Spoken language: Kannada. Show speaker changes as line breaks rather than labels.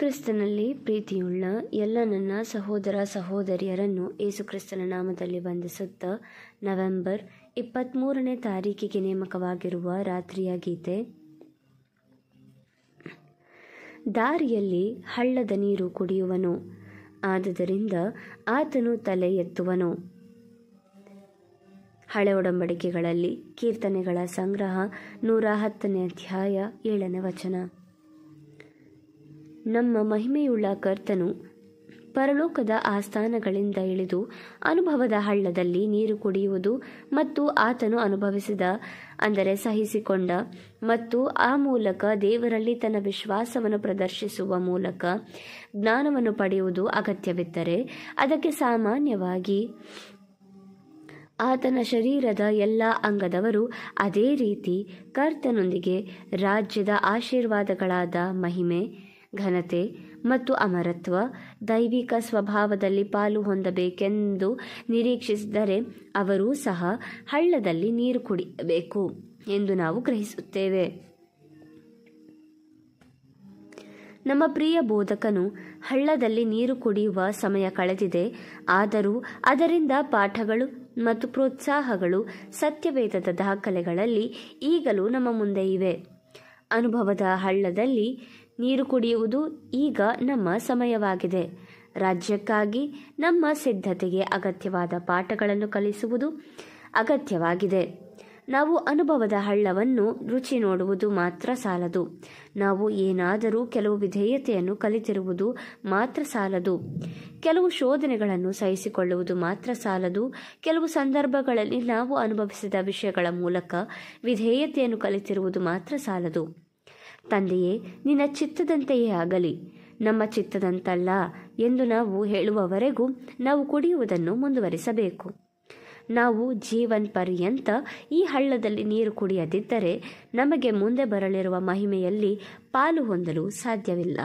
ಕ್ರಿಸ್ತನಲ್ಲಿ ಪ್ರೀತಿಯುಳ್ಳ ಎಲ್ಲ ನನ್ನ ಸಹೋದರ ಸಹೋದರಿಯರನ್ನು ಯೇಸುಕ್ರಿಸ್ತನ ನಾಮದಲ್ಲಿ ಬಂಧಿಸುತ್ತಾ ನವೆಂಬರ್ ಇಪ್ಪತ್ತ್ಮೂರನೇ ತಾರೀಕಿಗೆ ನೇಮಕವಾಗಿರುವ ರಾತ್ರಿಯ ಗೀತೆ ದಾರಿಯಲ್ಲಿ ಹಳ್ಳದ ನೀರು ಕುಡಿಯುವನು ಆದ್ದರಿಂದ ಆತನು ತಲೆ ಎತ್ತುವನು ಹಳೆ ಒಡಂಬಡಿಕೆಗಳಲ್ಲಿ ಕೀರ್ತನೆಗಳ ಸಂಗ್ರಹ ನೂರ ಹತ್ತನೇ ಅಧ್ಯಾಯ ಏಳನೇ ವಚನ ನಮ್ಮ ಮಹಿಮೆಯುಳ್ಳ ಕರ್ತನು ಪರಲೋಕದ ಆಸ್ಥಾನಗಳಿಂದ ಇಳಿದು ಅನುಭವದ ಹಳ್ಳದಲ್ಲಿ ನೀರು ಕುಡಿಯುವುದು ಮತ್ತು ಆತನು ಅನುಭವಿಸಿದ ಅಂದರೆ ಸಹಿಸಿಕೊಂಡ ಮತ್ತು ಆ ಮೂಲಕ ದೇವರಲ್ಲಿ ತನ್ನ ವಿಶ್ವಾಸವನ್ನು ಪ್ರದರ್ಶಿಸುವ ಮೂಲಕ ಜ್ಞಾನವನ್ನು ಪಡೆಯುವುದು ಅಗತ್ಯವಿದ್ದರೆ ಅದಕ್ಕೆ ಸಾಮಾನ್ಯವಾಗಿ ಆತನ ಶರೀರದ ಎಲ್ಲ ಅಂಗದವರು ಅದೇ ರೀತಿ ಕರ್ತನೊಂದಿಗೆ ರಾಜ್ಯದ ಆಶೀರ್ವಾದಗಳಾದ ಮಹಿಮೆ ಘನತೆ ಮತ್ತು ಅಮರತ್ವ ದೈವಿಕ ಸ್ವಭಾವದಲ್ಲಿ ಪಾಲು ಹೊಂದಬೇಕೆಂದು ನಿರೀಕ್ಷಿಸಿದರೆ ಅವರೂ ಸಹ ಹಳ್ಳದಲ್ಲಿ ನೀರು ಕುಡಿಯಬೇಕು ಎಂದು ನಾವು ಗ್ರಹಿಸುತ್ತೇವೆ ನಮ್ಮ ಪ್ರಿಯ ಬೋಧಕನು ಹಳ್ಳದಲ್ಲಿ ನೀರು ಕುಡಿಯುವ ಸಮಯ ಕಳೆದಿದೆ ಆದರೂ ಅದರಿಂದ ಪಾಠಗಳು ಮತ್ತು ಪ್ರೋತ್ಸಾಹಗಳು ಸತ್ಯವೇದದ ದಾಖಲೆಗಳಲ್ಲಿ ಈಗಲೂ ನಮ್ಮ ಮುಂದೆ ಇವೆ ಅನುಭವದ ಹಳ್ಳದಲ್ಲಿ ನೀರು ಕುಡಿಯುವುದು ಈಗ ನಮ್ಮ ಸಮಯವಾಗಿದೆ ರಾಜ್ಯಕ್ಕಾಗಿ ನಮ್ಮ ಸಿದ್ಧತೆಗೆ ಅಗತ್ಯವಾದ ಪಾಠಗಳನ್ನು ಕಲಿಸುವುದು ಅಗತ್ಯವಾಗಿದೆ ನಾವು ಅನುಭವದ ಹಳ್ಳವನ್ನು ರುಚಿ ನೋಡುವುದು ಮಾತ್ರ ಸಾಲದು ನಾವು ಏನಾದರೂ ಕೆಲವು ವಿಧೇಯತೆಯನ್ನು ಕಲಿತಿರುವುದು ಮಾತ್ರ ಸಾಲದು ಕೆಲವು ಶೋಧನೆಗಳನ್ನು ಸಹಿಸಿಕೊಳ್ಳುವುದು ಮಾತ್ರ ಸಾಲದು ಕೆಲವು ಸಂದರ್ಭಗಳಲ್ಲಿ ನಾವು ಅನುಭವಿಸಿದ ವಿಷಯಗಳ ಮೂಲಕ ವಿಧೇಯತೆಯನ್ನು ಕಲಿತಿರುವುದು ಮಾತ್ರ ಸಾಲದು ತಂದೆಯೇ ನಿನ್ನ ಚಿತ್ತದಂತೆಯೇ ಆಗಲಿ ನಮ್ಮ ಚಿತ್ತದಂತಲ್ಲ ಎಂದು ನಾವು ಹೇಳುವವರೆಗೂ ನಾವು ಕುಡಿಯುವುದನ್ನು ಮುಂದುವರಿಸಬೇಕು ನಾವು ಜೀವನ್ ಪರ್ಯಂತ ಈ ಹಳ್ಳದಲ್ಲಿ ನೀರು ಕುಡಿಯದಿದ್ದರೆ ನಮಗೆ ಮುಂದೆ ಬರಲಿರುವ ಮಹಿಮೆಯಲ್ಲಿ ಪಾಲು ಹೊಂದಲು ಸಾಧ್ಯವಿಲ್ಲ